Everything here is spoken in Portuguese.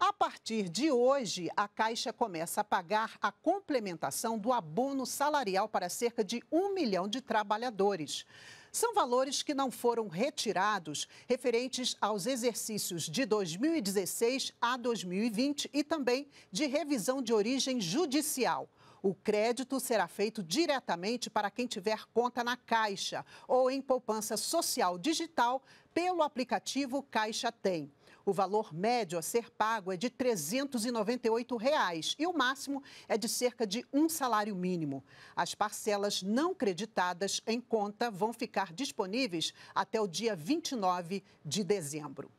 A partir de hoje, a Caixa começa a pagar a complementação do abono salarial para cerca de um milhão de trabalhadores. São valores que não foram retirados referentes aos exercícios de 2016 a 2020 e também de revisão de origem judicial. O crédito será feito diretamente para quem tiver conta na Caixa ou em poupança social digital pelo aplicativo Caixa Tem. O valor médio a ser pago é de R$ 398 reais, e o máximo é de cerca de um salário mínimo. As parcelas não creditadas em conta vão ficar disponíveis até o dia 29 de dezembro.